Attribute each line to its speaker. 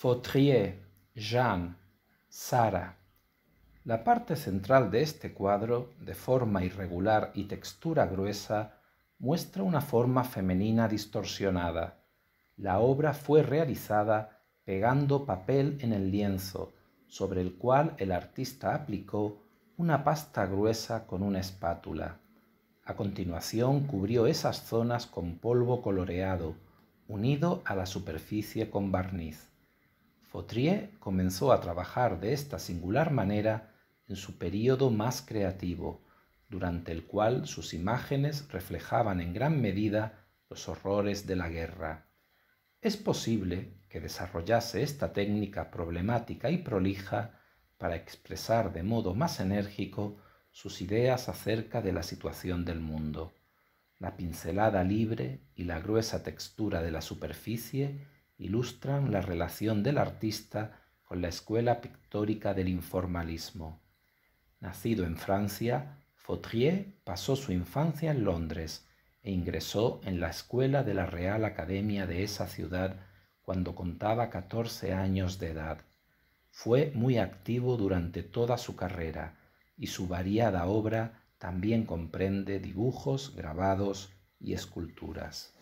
Speaker 1: Fautrier, Jean, Sara. La parte central de este cuadro, de forma irregular y textura gruesa, muestra una forma femenina distorsionada. La obra fue realizada pegando papel en el lienzo, sobre el cual el artista aplicó una pasta gruesa con una espátula. A continuación cubrió esas zonas con polvo coloreado, unido a la superficie con barniz. Fautrier comenzó a trabajar de esta singular manera en su período más creativo, durante el cual sus imágenes reflejaban en gran medida los horrores de la guerra. Es posible que desarrollase esta técnica problemática y prolija para expresar de modo más enérgico sus ideas acerca de la situación del mundo. La pincelada libre y la gruesa textura de la superficie ilustran la relación del artista con la escuela pictórica del informalismo. Nacido en Francia, Fautrier pasó su infancia en Londres e ingresó en la escuela de la Real Academia de esa ciudad cuando contaba 14 años de edad. Fue muy activo durante toda su carrera y su variada obra también comprende dibujos, grabados y esculturas.